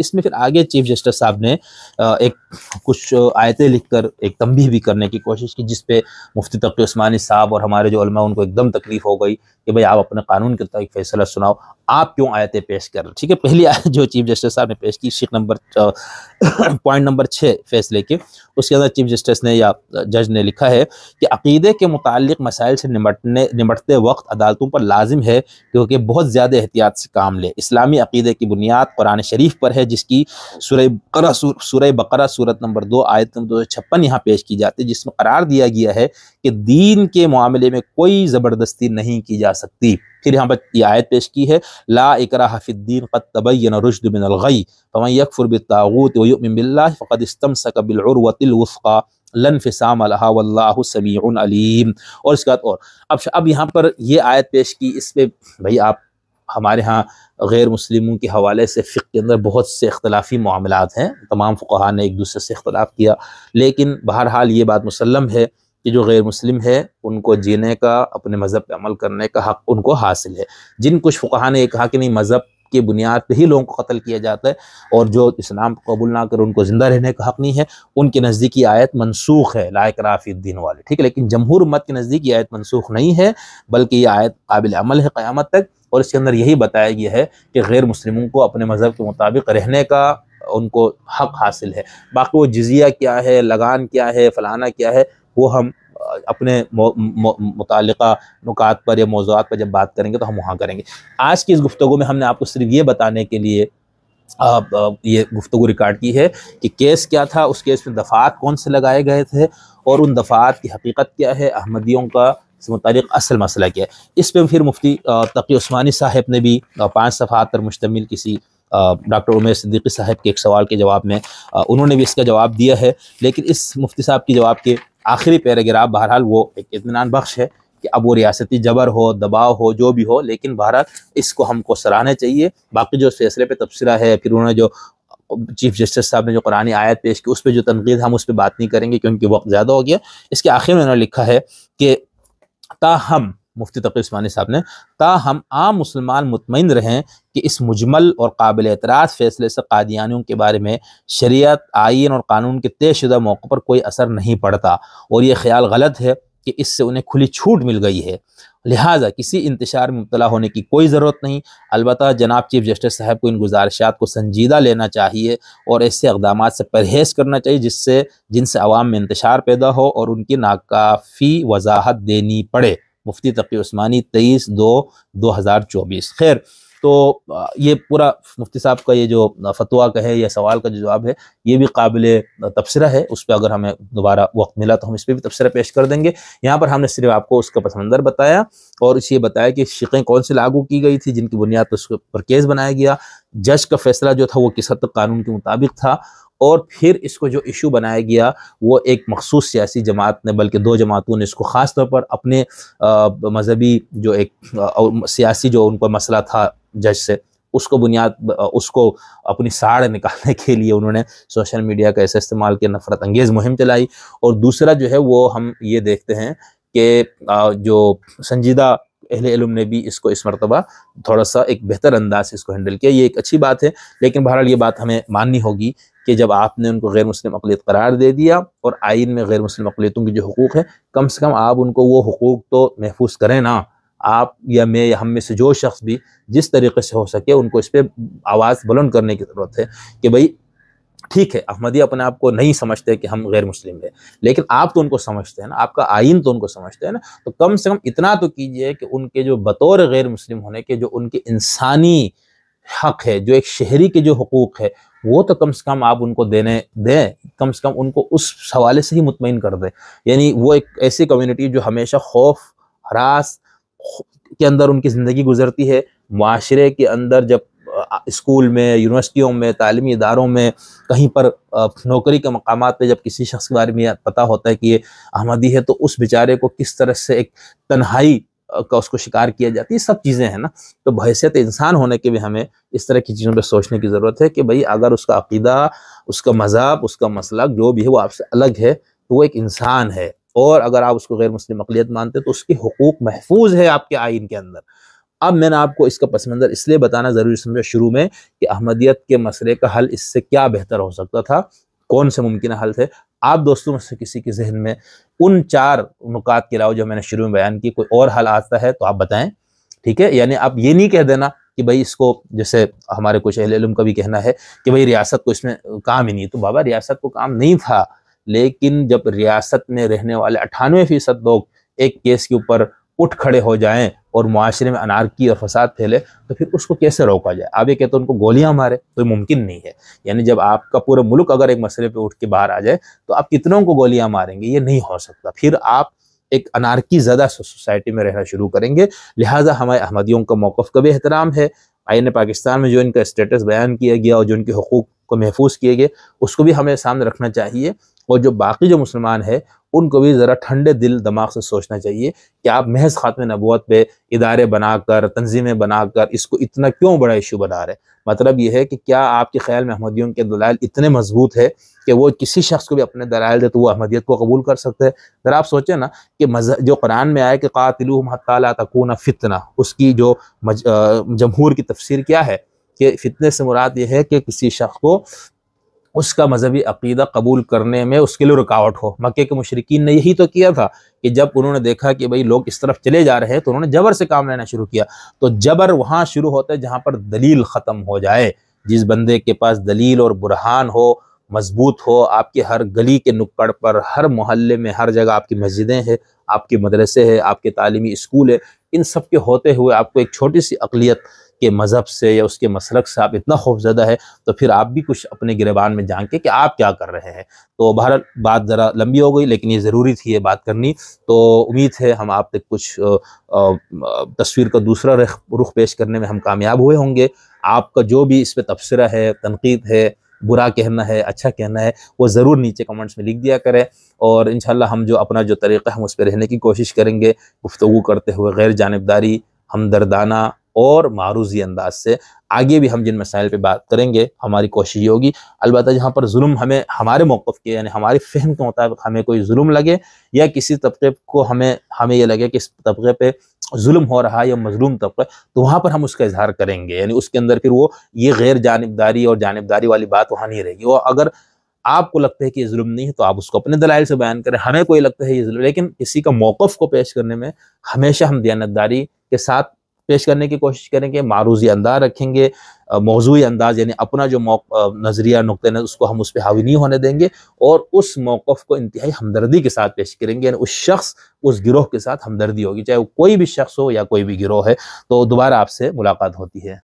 اس میں پھر آگے چیف جسٹس صاحب نے ایک کچھ آیتیں لکھ کر ایک تمبی بھی کرنے کی کوشش کی جس پہ مفتی تقی عثمانی صاحب اور ہمارے جو علماء ان کو ایک دم تکلیف ہو گئی کہ بھائی آپ اپنے قانون کے فیصلہ سناؤ آپ کیوں آیتیں پیش کر رہے ٹھیک ہے پہلی آیت جو چیف جسٹس صاحب نے پیش کی شیخ نمبر پوائنٹ نمبر چھ فیصلے کے اس کے اندر چیف جسٹس نے یا جج نے لکھا ہے کہ عقیدے کے متعلق مسائل سے نمٹنے نمٹتے وقت عدالتوں پر لازم ہے کیونکہ بہت زیادہ احتیاط سے کام لے اسلامی عقیدے کی بنیاد قرآن شریف پر ہے جس کی سورہ سورہ بقرہ صورت نمبر دو آیت نمبر دو چھپن یہاں پیش کی جاتی ہے جس میں قرار دیا گیا ہے کہ دین کے معاملے میں کوئی زبردستی نہیں کی جا سکتی پھر یہاں پر یہ آیت پیش کی ہے لا اکراہ فی الدین قد تبین رشد من الغی فمن یکفر بالتاغوت ویؤمن باللہ فقد استمسک بالعروة الوثقہ لن فسام لها واللہ سمیع علیم اور اس کے بعد اور اب اب یہاں پر یہ آیت پیش کی اس پہ بھئی آپ ہمارے ہاں غیر مسلموں کے حوالے سے فقہ کے اندر بہت سے اختلافی معاملات ہیں تمام فقہ نے ایک دوسرے سے اختلاف کیا لیکن بہرحال یہ بات مسلم ہے کہ جو غیر مسلم ہے ان کو جینے کا اپنے مذہب پہ عمل کرنے کا حق ان کو حاصل ہے جن کچھ فقہ نے ایک حق نہیں مذہب کی بنیاد پہ ہی لوگوں کو قتل کیا جاتا ہے اور جو اسلام کو قبول نہ کر ان کو زندہ رہنے کا حق نہیں ہے ان کے نزدیکی آیت منسوخ ہے لائق رافی الدین والے ٹھیک ہے لیکن جمہور مت کے نزدیکی آیت منسوخ نہیں ہے بلکہ یہ آیت قابل عمل ہے قیامت تک اور اس کے اندر یہی بتایا گیا ہے کہ غیر مسلموں کو اپنے مذہب کے مطابق رہنے کا ان کو حق حاصل ہے باقی وہ جزیہ کیا ہے لگان کیا ہے فلانا کیا ہے وہ ہم اپنے متعلقہ نکات پر یا موضوعات پر جب بات کریں گے تو ہم وہاں کریں گے آج کی اس گفتگو میں ہم نے آپ کو صرف یہ بتانے کے لیے یہ گفتگو ریکارڈ کی ہے کہ کیس کیا تھا اس کیس میں دفعات کون سے لگائے گئے تھے اور ان دفعات کی حقیقت کیا ہے احمدیوں کا سے متعلق اصل مسئلہ کیا ہے اس پہ پھر مفتی تقی عثمانی صاحب نے بھی پانچ صفحات پر مشتمل کسی ڈاکٹر عمیر صدیقی صاحب کے ایک سوال کے جواب میں انہوں نے بھی اس کا جواب دیا ہے لیکن اس مفتی صاحب کے جواب کے آخری پیراگراف بہرحال وہ ایک اطمینان بخش ہے کہ اب وہ ریاستی جبر ہو دباؤ ہو جو بھی ہو لیکن بہرحال اس کو ہم کو سراہنا چاہیے باقی جو فیصلے پہ تبصرہ ہے پھر انہوں نے جو چیف جسٹس صاحب نے جو قرآن آیت پیش کی اس پہ جو تنقید ہم اس پہ بات نہیں کریں گے کیونکہ وقت زیادہ ہو گیا اس کے آخر میں انہوں نے لکھا ہے کہ تاہم مفتی تقی عثمانی صاحب نے تاہم عام مسلمان مطمئن رہیں کہ اس مجمل اور قابل اعتراض فیصلے سے قادیانیوں کے بارے میں شریعت آئین اور قانون کے طے شدہ موقع پر کوئی اثر نہیں پڑتا اور یہ خیال غلط ہے کہ اس سے انہیں کھلی چھوٹ مل گئی ہے لہٰذا کسی انتشار میں مبتلا ہونے کی کوئی ضرورت نہیں البتہ جناب چیف جسٹس صاحب کو ان گزارشات کو سنجیدہ لینا چاہیے اور ایسے اقدامات سے پرہیز کرنا چاہیے جس سے جن سے عوام میں انتشار پیدا ہو اور ان کی ناکافی وضاحت دینی پڑے مفتی تقی عثمانی تیئیس دو دو ہزار چوبیس خیر تو یہ پورا مفتی صاحب کا یہ جو فتویٰ کا ہے یا سوال کا جو جواب ہے یہ بھی قابل تبصرہ ہے اس پہ اگر ہمیں دوبارہ وقت ملا تو ہم اس پہ بھی تبصرہ پیش کر دیں گے یہاں پر ہم نے صرف آپ کو اس کا پس منظر بتایا اور اس یہ بتایا کہ شقیں کون سے لاگو کی گئی تھی جن کی بنیاد اس پر کیس بنایا گیا جج کا فیصلہ جو تھا وہ کس حد تک قانون کے مطابق تھا اور پھر اس کو جو ایشو بنایا گیا وہ ایک مخصوص سیاسی جماعت نے بلکہ دو جماعتوں نے اس کو خاص طور پر اپنے مذہبی جو ایک سیاسی جو ان کو مسئلہ تھا جج سے اس کو بنیاد اس کو اپنی ساڑ نکالنے کے لیے انہوں نے سوشل میڈیا کا ایسا استعمال کیا نفرت انگیز مہم چلائی اور دوسرا جو ہے وہ ہم یہ دیکھتے ہیں کہ جو سنجیدہ اہل علم نے بھی اس کو اس مرتبہ تھوڑا سا ایک بہتر انداز سے اس کو ہینڈل کیا یہ ایک اچھی بات ہے لیکن بہرحال یہ بات ہمیں ماننی ہوگی کہ جب آپ نے ان کو غیر مسلم اقلیت قرار دے دیا اور آئین میں غیر مسلم اقلیتوں کے جو حقوق ہیں کم سے کم آپ ان کو وہ حقوق تو محفوظ کریں نا آپ یا میں یا ہم میں سے جو شخص بھی جس طریقے سے ہو سکے ان کو اس پہ آواز بلند کرنے کی ضرورت ہے کہ بھائی ٹھیک ہے احمدی اپنے آپ کو نہیں سمجھتے کہ ہم غیر مسلم ہیں لیکن آپ تو ان کو سمجھتے ہیں نا آپ کا آئین تو ان کو سمجھتے ہیں نا تو کم سے کم اتنا تو کیجئے کہ ان کے جو بطور غیر مسلم ہونے کے جو ان کے انسانی حق ہے جو ایک شہری کے جو حقوق ہے وہ تو کم سے کم آپ ان کو دینے دیں کم سے کم ان کو اس حوالے سے ہی مطمئن کر دیں یعنی وہ ایک ایسی کمیونٹی جو ہمیشہ خوف ہراس کے اندر ان کی زندگی گزرتی ہے معاشرے کے اندر جب اسکول میں یونیورسٹیوں میں تعلیمی اداروں میں کہیں پر نوکری کے مقامات پہ جب کسی شخص بارے میں پتہ ہوتا ہے کہ یہ احمدی ہے تو اس بیچارے کو کس طرح سے ایک تنہائی کا اس کو شکار کیا جاتی ہے سب چیزیں ہیں نا تو بحیثیت انسان ہونے کے بھی ہمیں اس طرح کی چیزوں پہ سوچنے کی ضرورت ہے کہ بھئی اگر اس کا عقیدہ اس کا مذہب اس کا مسئلہ جو بھی ہے وہ آپ سے الگ ہے تو وہ ایک انسان ہے اور اگر آپ اس کو غیر مسلم اقلیت مانتے تو اس کے حقوق محفوظ ہے آپ کے آئین کے اندر اب میں نے آپ کو اس کا پس منظر اس لیے بتانا ضروری سمجھا شروع میں کہ احمدیت کے مسئلے کا حل اس سے کیا بہتر ہو سکتا تھا کون سے ممکنہ حل تھے آپ دوستوں میں سے کسی کے ذہن میں ان چار نکات کے علاوہ جو میں نے شروع میں بیان کی کوئی اور حل آتا ہے تو آپ بتائیں ٹھیک ہے یعنی آپ یہ نہیں کہہ دینا کہ بھائی اس کو جیسے ہمارے کچھ اہل علم کا بھی کہنا ہے کہ بھائی ریاست کو اس میں کام ہی نہیں تو بابا ریاست کو کام نہیں تھا لیکن جب ریاست میں رہنے والے اٹھانوے فیصد لوگ ایک کیس کے اوپر اٹھ کھڑے ہو جائیں اور معاشرے میں انارکی اور فساد پھیلے تو پھر اس کو کیسے روکا جائے آپ یہ کہتے ہیں ان کو گولیاں مارے تو یہ ممکن نہیں ہے یعنی جب آپ کا پورا ملک اگر ایک مسئلے پہ اٹھ کے باہر آ جائے تو آپ کتنوں کو گولیاں ماریں گے یہ نہیں ہو سکتا پھر آپ ایک انارکی زیادہ زدہ سوسائٹی میں رہنا شروع کریں گے لہٰذا ہمارے احمدیوں کا موقف کا بھی احترام ہے آئین پاکستان میں جو ان کا اسٹیٹس بیان کیا گیا اور جو ان کے حقوق کو محفوظ کیے گئے اس کو بھی ہمیں سامنے رکھنا چاہیے اور جو باقی جو مسلمان ہے ان کو بھی ذرا ٹھنڈے دل دماغ سے سوچنا چاہیے کہ آپ محض خاتم نبوت پہ ادارے بنا کر تنظیمیں بنا کر اس کو اتنا کیوں بڑا ایشو بنا رہے ہیں مطلب یہ ہے کہ کیا آپ کے خیال میں احمدیوں کے دلائل اتنے مضبوط ہے کہ وہ کسی شخص کو بھی اپنے دلائل دے تو وہ احمدیت کو قبول کر سکتے ہیں ذرا آپ سوچیں نا کہ جو قرآن میں آئے کہ قاتل تکون فتنہ اس کی جو جمہور کی تفسیر کیا ہے کہ فتنے سے مراد یہ ہے کہ کسی شخص کو اس کا مذہبی عقیدہ قبول کرنے میں اس کے لیے رکاوٹ ہو مکے کے مشرقین نے یہی تو کیا تھا کہ جب انہوں نے دیکھا کہ بھئی لوگ اس طرف چلے جا رہے ہیں تو انہوں نے جبر سے کام لینا شروع کیا تو جبر وہاں شروع ہوتا ہے جہاں پر دلیل ختم ہو جائے جس بندے کے پاس دلیل اور برہان ہو مضبوط ہو آپ کے ہر گلی کے نکڑ پر ہر محلے میں ہر جگہ آپ کی مسجدیں ہیں آپ کے مدرسے ہیں آپ کے تعلیمی اسکول ہے ان سب کے ہوتے ہوئے آپ کو ایک چھوٹی سی اقلیت کے مذہب سے یا اس کے مسلک سے آپ اتنا خوفزدہ ہے تو پھر آپ بھی کچھ اپنے گریبان میں جان کے کہ آپ کیا کر رہے ہیں تو بہرحال بات ذرا لمبی ہو گئی لیکن یہ ضروری تھی یہ بات کرنی تو امید ہے ہم آپ تک کچھ تصویر کا دوسرا رخ پیش کرنے میں ہم کامیاب ہوئے ہوں گے آپ کا جو بھی اس پہ تبصرہ ہے تنقید ہے برا کہنا ہے اچھا کہنا ہے وہ ضرور نیچے کمنٹس میں لکھ دیا کریں اور انشاءاللہ ہم جو اپنا جو طریقہ ہم اس پہ رہنے کی کوشش کریں گے گفتگو کرتے ہوئے غیر جانبداری ہمدردانہ اور معروضی انداز سے آگے بھی ہم جن مسائل پہ بات کریں گے ہماری کوشش یہ ہوگی البتہ جہاں پر ظلم ہمیں ہمارے موقف کے یعنی ہماری فہم کے مطابق ہمیں کوئی ظلم لگے یا کسی طبقے کو ہمیں ہمیں یہ لگے کہ اس طبقے پہ ظلم ہو رہا ہے یا مظلوم طبقہ تو وہاں پر ہم اس کا اظہار کریں گے یعنی اس کے اندر پھر وہ یہ غیر جانبداری اور جانبداری والی بات وہاں نہیں رہے گی وہ اگر آپ کو لگتا ہے کہ یہ ظلم نہیں ہے تو آپ اس کو اپنے دلائل سے بیان کریں ہمیں کوئی لگتا ہے یہ ظلم لیکن کسی کا موقف کو پیش کرنے میں ہمیشہ ہم دیانتداری کے ساتھ پیش کرنے کی کوشش کریں گے معروضی انداز رکھیں گے موضوعی انداز یعنی اپنا جو نظریہ نقطۂ اس کو ہم اس پہ حاوی نہیں ہونے دیں گے اور اس موقف کو انتہائی ہمدردی کے ساتھ پیش کریں گے یعنی اس شخص اس گروہ کے ساتھ ہمدردی ہوگی چاہے وہ کوئی بھی شخص ہو یا کوئی بھی گروہ ہے تو دوبارہ آپ سے ملاقات ہوتی ہے